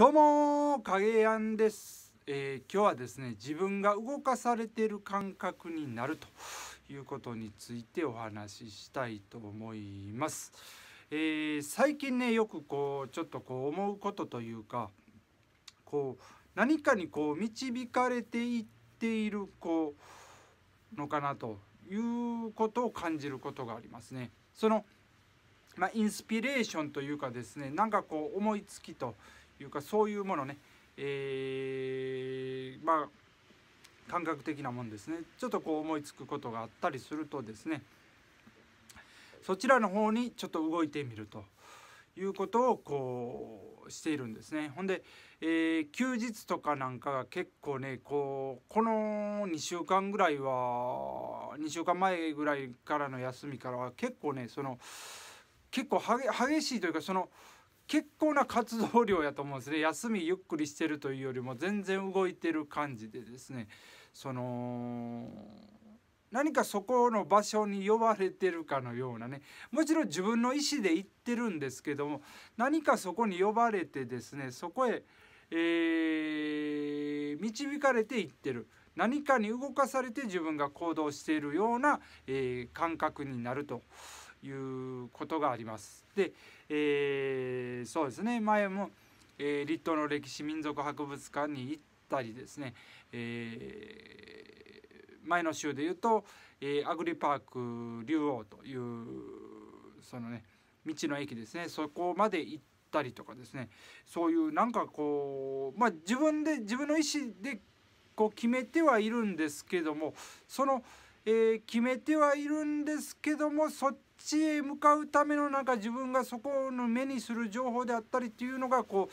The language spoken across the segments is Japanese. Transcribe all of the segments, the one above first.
どうも影やんです、えー、今日はですね自分が動かされてる感覚になるということについてお話ししたいと思います、えー、最近ねよくこうちょっとこう思うことというかこう何かにこう導かれていっているこうのかなということを感じることがありますねそのまあ、インスピレーションというかですねなんかこう思いつきというかそういうものね、えー、まあ感覚的なもんですねちょっとこう思いつくことがあったりするとですねそちらの方にちょっと動いてみるということをこうしているんですね。ほんで、えー、休日とかなんかが結構ねこうこの2週間ぐらいは2週間前ぐらいからの休みからは結構ねその結構激しいというかその。結構な活動量やと思うんですね休みゆっくりしてるというよりも全然動いてる感じでですねその何かそこの場所に呼ばれてるかのようなねもちろん自分の意思で行ってるんですけども何かそこに呼ばれてですねそこへ、えー、導かれて行ってる何かに動かされて自分が行動しているような、えー、感覚になると。いうことがあります。で、えー、そうですね前も、えー、立東の歴史民族博物館に行ったりですね、えー、前の週で言うと、えー、アグリパーク竜王というそのね道の駅ですねそこまで行ったりとかですねそういうなんかこうまあ自分で自分の意思でこう決めてはいるんですけどもその。えー、決めてはいるんですけどもそっちへ向かうためのなんか自分がそこの目にする情報であったりっていうのがこう、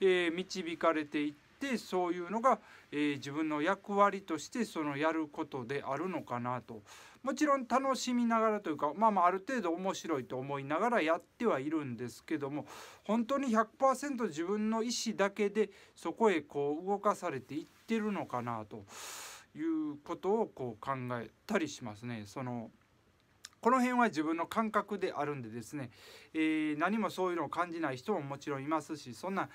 えー、導かれていってそういうのが、えー、自分の役割としてそのやることであるのかなともちろん楽しみながらというかまあまあある程度面白いと思いながらやってはいるんですけども本当に100%自分の意思だけでそこへこう動かされていってるのかなと。いうことをこう考えたりしますね。そのこの辺は自分の感覚であるんでですね、えー、何もそういうのを感じない人ももちろんいますしそんな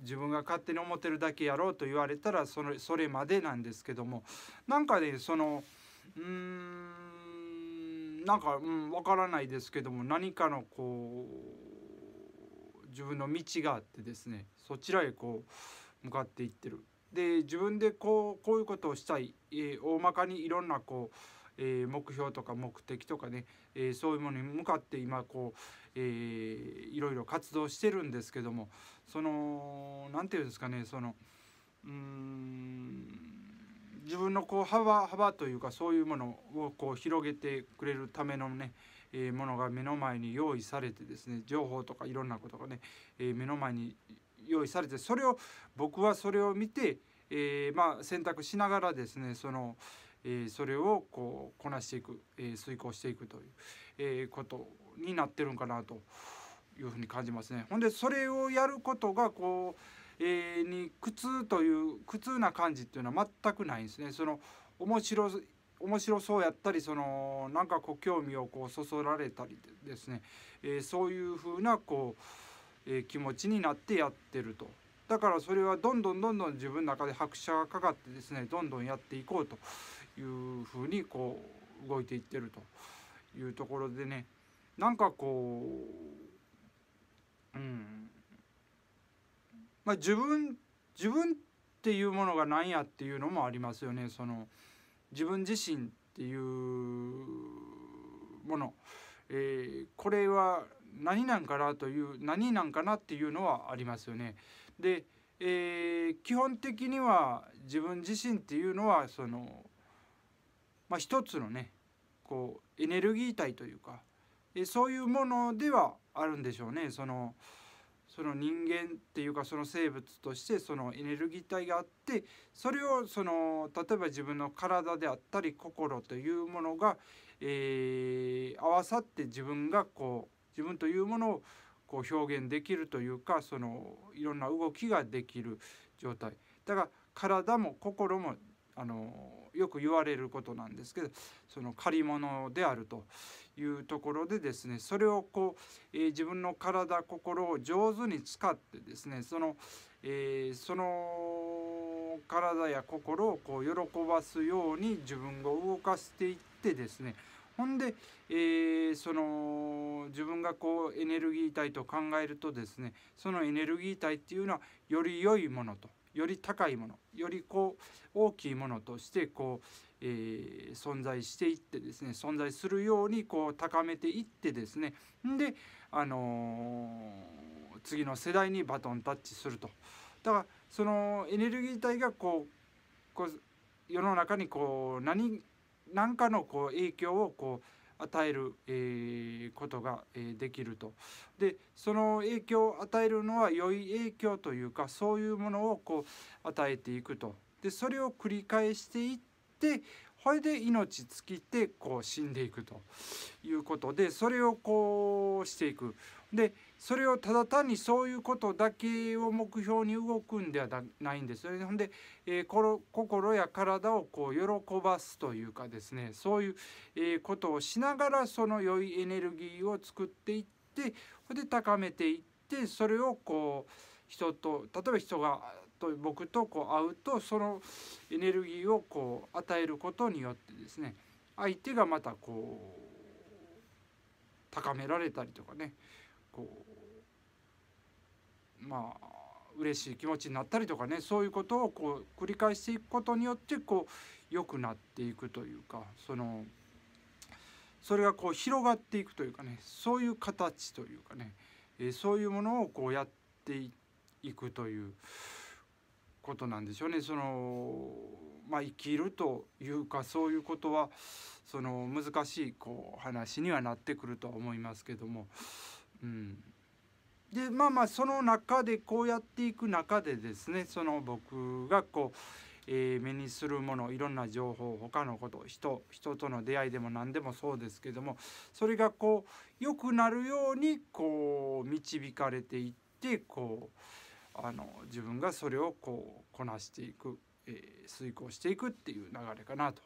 自分が勝手に思ってるだけやろうと言われたらそのそれまでなんですけどもなんかねそのうーんなんか、うん、分からないですけども何かのこう自分の道があってですねそちらへこう向かっていってるで自分でこうこういうことをしたい、えー、大まかにいろんなこう、えー、目標とか目的とかね、えー、そういうものに向かって今こう、えー、いろいろ活動してるんですけどもその何て言うんですかねそのうん自分のこう幅幅というかそういうものをこう広げてくれるためのね、えー、ものが目の前に用意されてですね情報とかいろんなことがね、えー、目の前に用意されてそれを僕はそれを見て、えー、まあ選択しながらですねその、えー、それをこうこなしていく、えー、遂行していくという、えー、ことになってるんかなというふうに感じますね。ほんでそれをやることがこう、えー、に苦痛という苦痛な感じっていうのは全くないんですね。その面白面白そうやったりそのなんかこう興味をこうそそられたりですね、えー、そういうふうなこうえ気持ちになってやってるとだからそれはどんどんどんどん自分の中で拍車がかかってですねどんどんやっていこうというふうにこう動いていってるというところでねなんかこううんまあ自分自分っていうものが何やっていうのもありますよねその自分自身っていうもの、えー、これは何なんかなという何なんかなっていうのはありますよね。で、えー、基本的には自分自身っていうのはその、まあ、一つのねこうエネルギー体というか、えそういうものではあるんでしょうね。そのその人間っていうかその生物としてそのエネルギー体があってそれをその例えば自分の体であったり心というものが、えー、合わさって自分がこう自分というものをこう表現できるというかそのいろんな動きができる状態だから体も心もあのよく言われることなんですけどその借り物であるというところでですねそれをこう、えー、自分の体心を上手に使ってですねその,、えー、その体や心をこう喜ばすように自分を動かしていってですねほんで、えー、その自分がこうエネルギー体と考えるとですねそのエネルギー体っていうのはより良いものとより高いものよりこう大きいものとしてこう、えー、存在していってですね存在するようにこう高めていってですねで、あのー、次の世代にバトンタッチすると。だからそのエネルギー体がこうこう世の中にこう何何かのこう影響をこう与える、えー、ことが、えできるとでその影響を与えるのは良い影響というかそういうものをこう与えていくとでそれを繰り返していってそれで命尽きてこう死んでいくということでそれをこうしていくでそれをただ単にそういうことだけを目標に動くんではないんですよね。ほんで、えー、この心や体をこう喜ばすというかですねそういう、えー、ことをしながらその良いエネルギーを作っていってほんで高めていってそれをこう人と例えば人がと僕とこう会うとそのエネルギーをこう与えることによってですね相手がまたこう高められたりとかねこうまあ嬉しい気持ちになったりとかねそういうことをこう繰り返していくことによってこう良くなっていくというかそのそれがこう広がっていくというかねそういう形というかね、えー、そういうものをこうやっていくということなんでしょうね。そのまあ、生きるというかそういうことはその難しいこう話にはなってくるとは思いますけども。でまあまあその中でこうやっていく中でですねその僕がこう、えー、目にするものいろんな情報他のこと人人との出会いでも何でもそうですけどもそれがこう良くなるようにこう導かれていってこうあの自分がそれをこうこなしていく、えー、遂行していくっていう流れかなと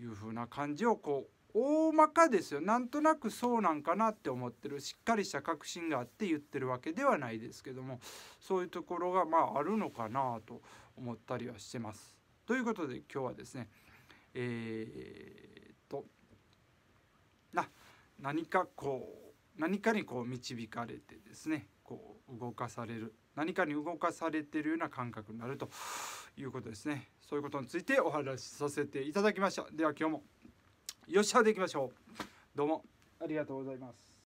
いうふうな感じをこう大まかですよなんとなくそうなんかなって思ってるしっかりした確信があって言ってるわけではないですけどもそういうところがまああるのかなと思ったりはしてます。ということで今日はですねえー、っとな何かこう何かにこう導かれてですねこう動かされる何かに動かされてるような感覚になるということですねそういうことについてお話しさせていただきましたでは今日もよっしゃでいきましょうどうもありがとうございます